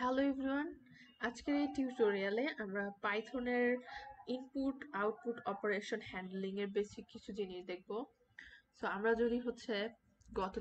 Hello everyone আজকের এই টিউটোরিয়ালে আমরা পাইথনের ইনপুট আউটপুট অপারেশন হ্যান্ডলিংয়ের বেসিক কিছু জিনিস দেখব সো আমরা যদি হচ্ছে গত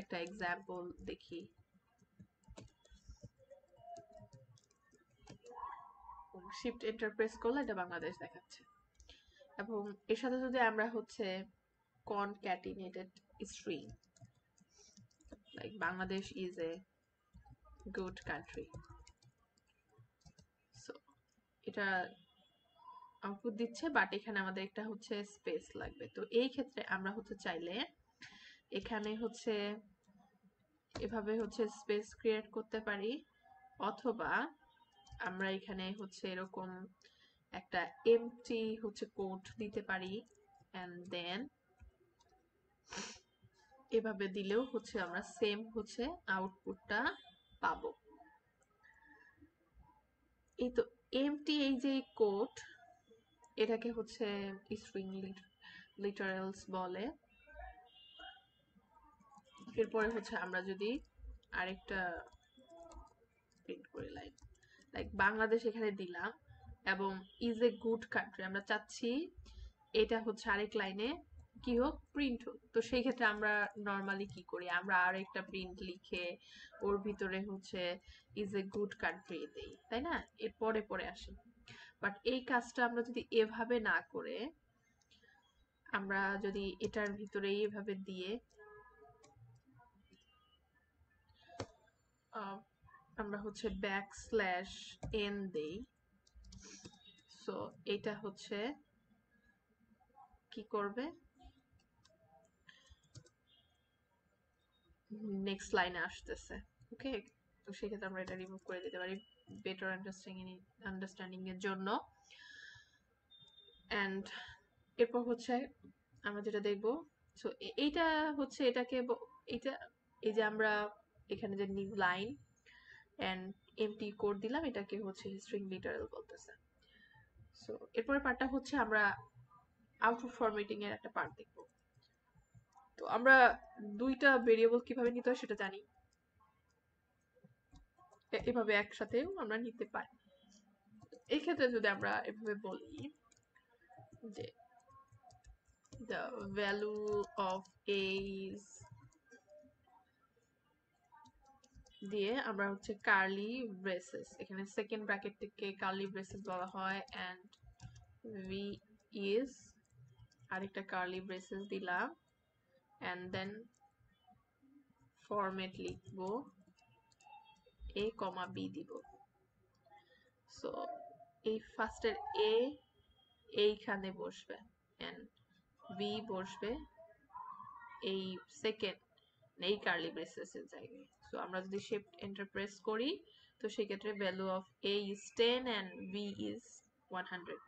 একটা এক্সাম্পল দেখি শিফট এন্টারপ্রেস করলে এটা বাংলাদেশ দেখাচ্ছে এবং এর সাথে যদি আমরা হচ্ছে concatenated string like Bangladesh is a good country. So, এটা আউটপুট দিচ্ছে বাট এখানে আমাদের একটা হচ্ছে স্পেস লাগবে তো এই ক্ষেত্রে আমরা হচ্ছে চাইলে এখানে হচ্ছে এভাবে হচ্ছে স্পেস ক্রিয়েট করতে পারি অথবা আমরা এখানে হচ্ছে এরকম একটা এমটি হচ্ছে কোড দিতে পারি and দেন এভাবে দিলেও হচ্ছে আমরা সেম হচ্ছে আউটপুটটা পাব এই তো এমটি এই যে কোট এটাকে হচ্ছে স্ট্রিং লিটারেলস বলে এরপরে হচ্ছে আমরা যদি আরেকটা প্রিন্ট করি লাইন লাইক বাংলাদেশ এখানে দিলাম এবং ইজ এ গুড কান্ট্রি আমরা চাচ্ছি এটা হচ্ছে আরেক লাইনে কি হোক প্রিন্ট হোক তো সেই ক্ষেত্রে আমরা নর্মালি কি করি আমরা আর একটা প্রিন্ট লিখে ওর ভিতরে হচ্ছে ইজ এ গুড কান্ট্রি দেই তাই না এর পরে পরে আসে বাট এই কাজটা আমরা যদি এভাবে না করে আমরা যদি এটার ভিতরে এভাবে দিয়ে আমরা হচ্ছে ব্যাক স্ল্যাশ এন দেই সো এটা হচ্ছে কি করবে নেক্সট লাইনে আসতেছে ওকে তো সেক্ষেত্রে আমরা এটা রিমুভ করে দিতে পারি বেটার আন্ডারস্ট্যান্ডিং আন্ডারস্ট্যান্ডিং এর জন্য অ্যান্ড এরপর হচ্ছে আমরা যেটা দেখব সো এইটা হচ্ছে এটাকে এইটা এই যে আমরা এখানে যে new line and empty code দিলাম এটাকে হচ্ছে স্ট্রিং লিটারাল বলতেছে সো এরপরে পার্টটা হচ্ছে আমরা আউটপুট ফরম্যাটিং এর একটা পার্ট দেখবো তো আমরা দুইটা ভেরিয়েবল কিভাবে নিতে হয় সেটা জানি এভাবে একসাথে আমরা নিতে পারি এই ক্ষেত্রে যদি আমরা এভাবে বলি যে the value of a দিয়ে আমরা হচ্ছে কার্লি ব্রেসেস এখানে সেকেন্ড ব্র্যাকেটকে কার্লি ব্রেসেস বলা হয় অ্যান্ড ভি ইজ আরেকটা কার্লি ব্রেসেস দিলাম and then ফরম্যাট লিখবো a কমা b দিব সো এই ফার্স্টের a এইখানে বসবে অ্যান্ড b বসবে এই সেকেন্ড এই কার্লি ব্রেসেসের জায়গায় সো আমরা যদি শিফট এন্টারপ্রেস করি তো সেক্ষেত্রে value of a is ten and b is one hundred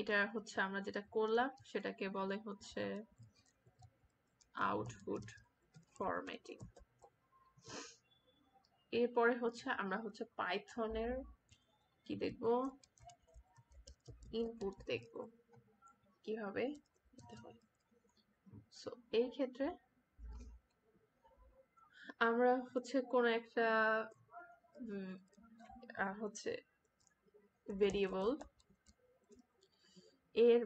এটা হচ্ছে আমরা যেটা করলাম সেটাকে বলে হচ্ছে আউটপুট ফরম্যাটিং এরপরে হচ্ছে আমরা হচ্ছে পাইথনের কি দেখব ইনপুট দেখব কিভাবে দিতে সো এই ক্ষেত্রে আমরা হচ্ছে কোন একটা হচ্ছে ভেরিয়েবল এর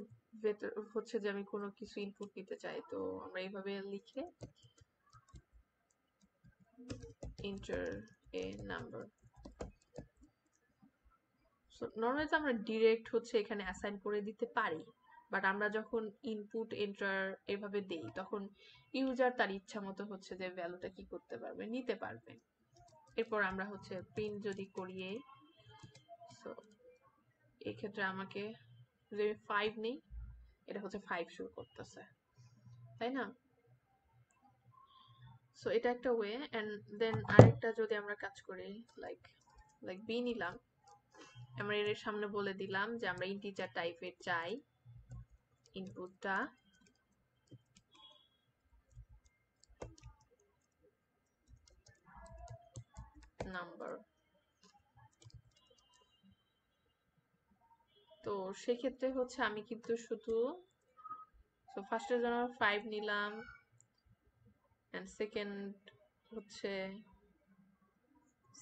ভেতর হচ্ছে যে আমি কোনো কিছু ইনপুট নিতে চাই তো আমরা এইভাবে লিখে ইন্টার এ নাম্বার নর্মালি তো আমরা ডিরেক্ট হচ্ছে এখানে অ্যাসাইন করে দিতে পারি বাট আমরা যখন ইনপুট এন্টার এভাবে দেই তখন ইউজার তার ইচ্ছা মতো হচ্ছে যে ভ্যালুটা কি করতে পারবে নিতে পারবে এরপর আমরা হচ্ছে প্রিন্ট যদি করিয়ে সো এক্ষেত্রে আমাকে যে আমি ফাইভ নেই এটা হচ্ছে ফাইভ শুরু করতেছে তাই না সো এটা একটা ওয়ে অ্যান্ড দেন আরেকটা যদি আমরা কাজ করি লাইক লাইক বি নিলাম আমরা এর সামনে বলে দিলাম যে আমরা ইন্টিজার টাইপের চাই ইনপুটটা নাম্বার তো সেক্ষেত্রে হচ্ছে আমি কিন্তু শুধু সো ফার্স্টের জন্য ফাইভ নিলাম অ্যান্ড সেকেন্ড হচ্ছে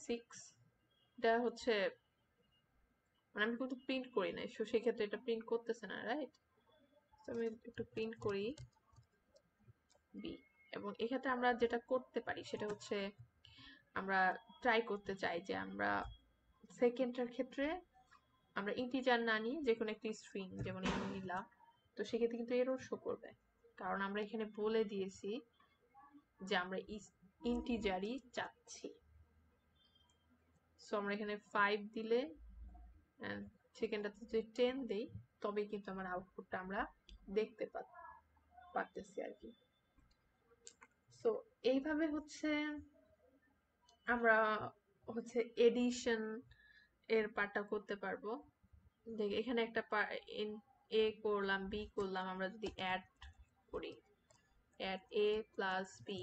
সিক্স এটা হচ্ছে মানে আমি কিন্তু প্রিন্ট করি নাই সো সেক্ষেত্রে এটা প্রিন্ট করতেছে না রাইট তো আমি একটু প্রিন্ট করি বি এবং এক্ষেত্রে আমরা যেটা করতে পারি সেটা হচ্ছে আমরা ট্রাই করতে চাই যে আমরা সেকেন্ডটার ক্ষেত্রে আমরা ইন্টিজার না নিয়ে যে কোনো একটি স্ট্রিং যেমন নীলা নিলাম তো সেক্ষেত্রে কিন্তু এরও শো করবে কারণ আমরা এখানে বলে দিয়েছি যে আমরা ইন্টিজারই চাচ্ছি সো আমরা এখানে ফাইভ দিলে সেকেন্ডটাতে যদি টেন দিই তবে কিন্তু আমার আউটপুটটা আমরা দেখতে পারতেছি আর কি সো এইভাবে হচ্ছে আমরা হচ্ছে এডিশন এর পার্টটা করতে পারবো দেখ এখানে একটা এ করলাম বি করলাম আমরা যদি অ্যাড করি অ্যাড এ প্লাস বি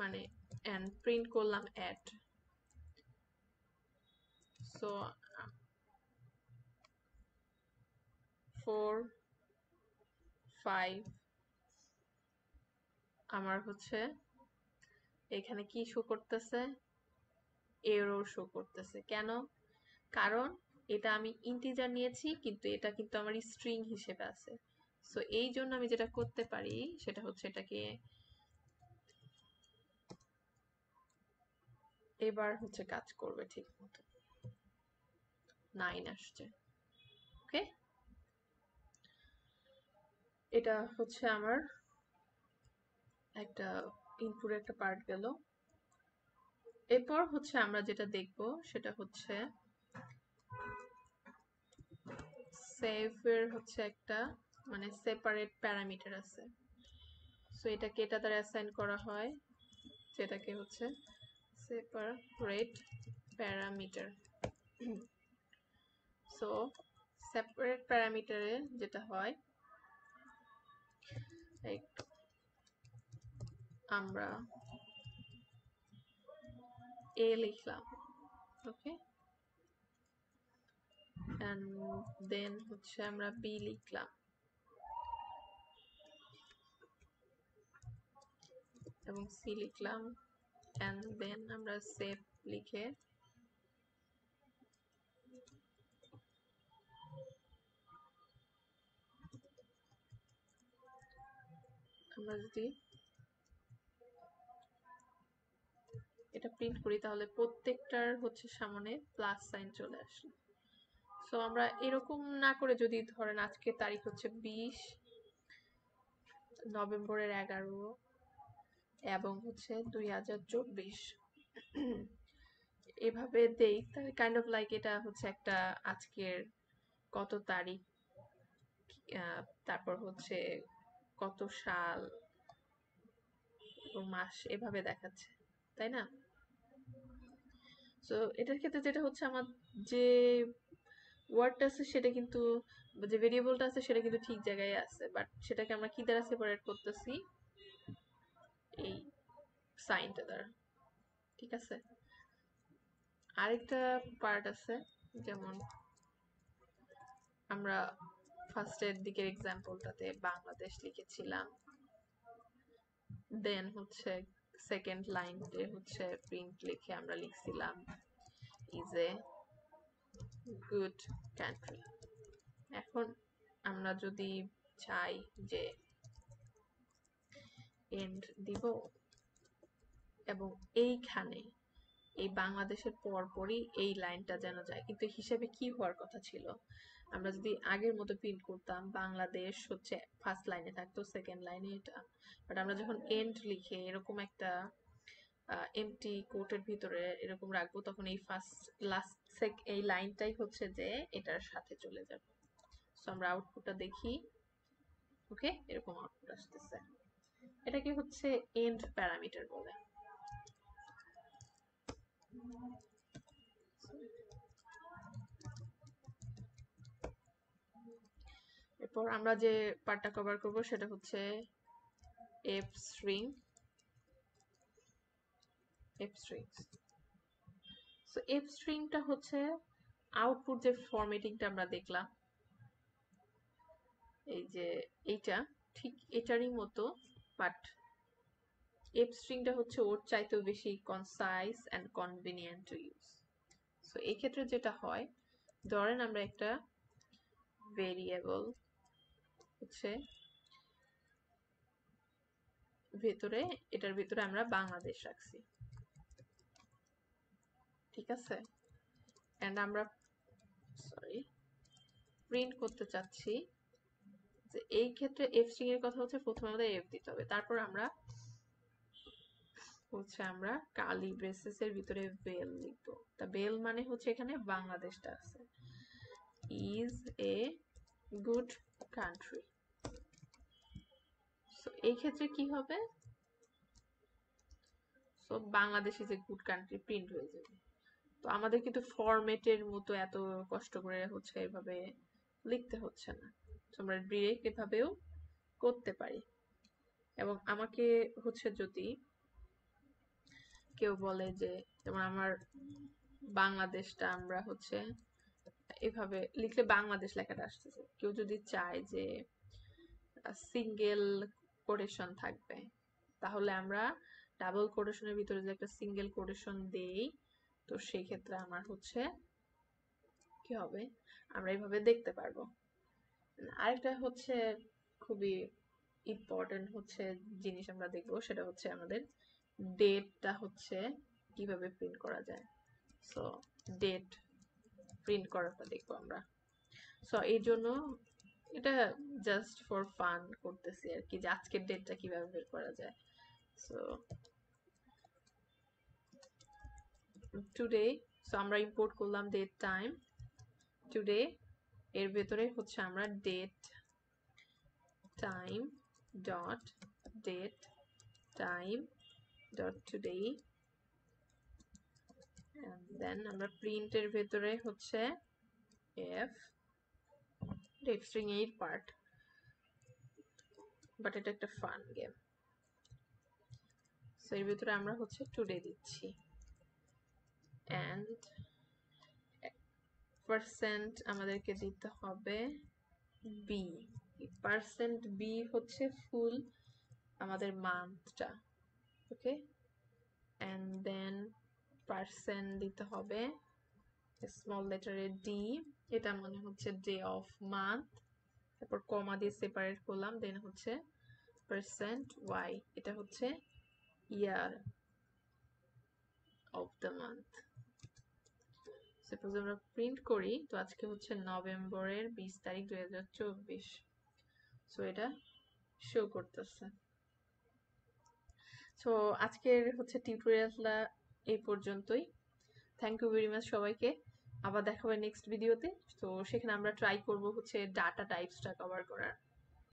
মানে অ্যান্ড প্রিন্ট করলাম অ্যাড সো ফোর ফাইভ আমার হচ্ছে এখানে কি শো করতেছে এরর শো করতেছে কেন কারণ এটা আমি ইন্টিজার নিয়েছি কিন্তু এটা কিন্তু আমার স্ট্রিং হিসেবে আছে সো এই জন্য আমি যেটা করতে পারি সেটা হচ্ছে এটাকে এবার হচ্ছে কাজ করবে ঠিক মতো নাইন আসছে ওকে এটা হচ্ছে আমার একটা ইনপুট একটা পার্ট গেল এরপর হচ্ছে আমরা যেটা দেখব সেটা হচ্ছে সেভের হচ্ছে একটা মানে সেপারেট প্যারামিটার আছে সো এটাকে এটা দ্বারা অ্যাসাইন করা হয় যেটাকে হচ্ছে সেপারেট প্যারামিটার সো সেপারেট প্যারামিটারে যেটা হয় আমরা এ লিখলাম ওকে এন্ড দেন হচ্ছে আমরা বি লিখলাম এবং সি লিখলাম অ্যান্ড দেন আমরা সেভ লিখে আমরা যদি এটা প্রিন্ট করি তাহলে প্রত্যেকটার হচ্ছে সামনে প্লাস সাইন চলে আসলো সো আমরা এরকম না করে যদি ধরেন আজকে তারিখ হচ্ছে বিশ নভেম্বরের এগারো এবং হচ্ছে দুই হাজার চব্বিশ এভাবে দেই তাহলে কাইন্ড অফ লাইক এটা হচ্ছে একটা আজকের কত তারিখ তারপর হচ্ছে কত সাল মাস এভাবে দেখাচ্ছে তাই না সো এটার ক্ষেত্রে যেটা হচ্ছে আমার যে ওয়ার্ডটা আছে সেটা কিন্তু যে ভেরিয়েবলটা আছে সেটা কিন্তু ঠিক জায়গায় আছে বাট সেটাকে আমরা কি দ্বারা সেপারেট করতেছি এই সাইনটা দ্বারা ঠিক আছে আরেকটা পার্ট আছে যেমন আমরা ফার্স্টের দিকের এক্সাম্পলটাতে বাংলাদেশ লিখেছিলাম দেন হচ্ছে সেকেন্ড লাইনতে হচ্ছে প্রিন্ট লিখে আমরা লিখছিলাম ইজ এ গুড কান্ট্রি এখন আমরা যদি চাই যে এন্ড দিব এবং এইখানে এই বাংলাদেশের পরপরই এই লাইনটা যেন যায় কিন্তু হিসাবে কি হওয়ার কথা ছিল আমরা যদি আগের মতো প্রিন্ট করতাম বাংলাদেশ হচ্ছে ফার্স্ট লাইনে থাকতো সেকেন্ড লাইনে এটা বাট আমরা যখন এন্ড লিখে এরকম একটা এমটি কোটের ভিতরে এরকম রাখবো তখন এই ফার্স্ট লাস্ট সেক এই লাইনটাই হচ্ছে যে এটার সাথে চলে যাবে সো আমরা আউটপুটটা দেখি ওকে এরকম আউটপুট আসতেছে এটাকে হচ্ছে এন্ড প্যারামিটার বলে এরপর আমরা যে পার্টটা কভার করব সেটা হচ্ছে f string f strings so f স্ট্রিংটা হচ্ছে আউটপুট যে ফরম্যাটিংটা আমরা দেখলাম এই যে এইটা ঠিক এটারই মতো বাট এফ স্ট্রিংটা হচ্ছে ওর চাইতেও বেশি concise and convenient to use so এক্ষেত্রে যেটা হয় ধরেন আমরা একটা ভেরিয়েবল হচ্ছে ভেতরে এটার ভেতরে আমরা বাংলাদেশ রাখছি ঠিক আছে অ্যান্ড আমরা সরি প্রিন্ট করতে চাচ্ছি যে এই ক্ষেত্রে এফ স্ট্রিং এর কথা হচ্ছে প্রথমে আমাদের এফ দিতে হবে তারপর আমরা হচ্ছে আমরা কালি ব্রেসেসের ভিতরে বেল লিখব তা বেল মানে হচ্ছে এখানে বাংলাদেশটা আছে is a good country so এই ক্ষেত্রে কি হবে so Bangladesh is a good country print হয়ে যাবে তো আমাদের কিন্তু ফরম্যাটের মতো এত কষ্ট করে হচ্ছে এভাবে লিখতে হচ্ছে না আমরা ডিরেক্ট এভাবেও করতে পারি এবং আমাকে হচ্ছে যদি কেউ বলে যে যেমন আমার বাংলাদেশটা আমরা হচ্ছে এভাবে লিখলে বাংলাদেশ লেখাটা আসতেছে কেউ যদি চায় যে সিঙ্গেল কোটেশন থাকবে তাহলে আমরা ডাবল কোটেশনের ভিতরে যদি একটা সিঙ্গেল কোটেশন দেই তো সেই ক্ষেত্রে আমার হচ্ছে কি হবে আমরা এভাবে দেখতে পারবো আরেকটা হচ্ছে খুবই ইম্পর্টেন্ট হচ্ছে জিনিস আমরা দেখবো সেটা হচ্ছে আমাদের ডেটটা হচ্ছে কিভাবে প্রিন্ট করা যায় সো ডেট প্রিন্ট করাটা দেখবো আমরা সো এই জন্য এটা জাস্ট ফর ফান করতেছি আর কি যে আজকের ডেটটা কিভাবে বের করা যায় সো টুডে সো আমরা ইম্পোর্ট করলাম ডেট টাইম টুডে এর ভেতরে হচ্ছে আমরা date time dot date time dot টুডেই দেন আমরা প্রিন্টের ভেতরে হচ্ছে এফ টেক্সট্রিং এর পার্ট বাট এটা একটা ফান গেম সো এর ভিতরে আমরা হচ্ছে টুডে দিচ্ছি অ্যান্ড পার্সেন্ট আমাদেরকে দিতে হবে বি পার্সেন্ট বি হচ্ছে ফুল আমাদের মান্থটা ওকে অ্যান্ড দেন পার্সেন্ট দিতে হবে স্মল লেটারে ডি এটা মানে হচ্ছে ডে অফ মান্থ তারপর কমা দিয়ে সেপারেট করলাম দেন হচ্ছে পার্সেন্ট ওয়াই এটা হচ্ছে year of the month suppose আমরা প্রিন্ট করি তো আজকে হচ্ছে নভেম্বরের বিশ তারিখ দুই চব্বিশ সো এটা শো করতেছে সো আজকের হচ্ছে টিউটোরিয়ালটা এই পর্যন্তই থ্যাংক ইউ ভেরি মাচ সবাইকে আবার দেখা হবে নেক্সট ভিডিওতে তো সেখানে আমরা ট্রাই করব হচ্ছে ডাটা টাইপসটা কভার করার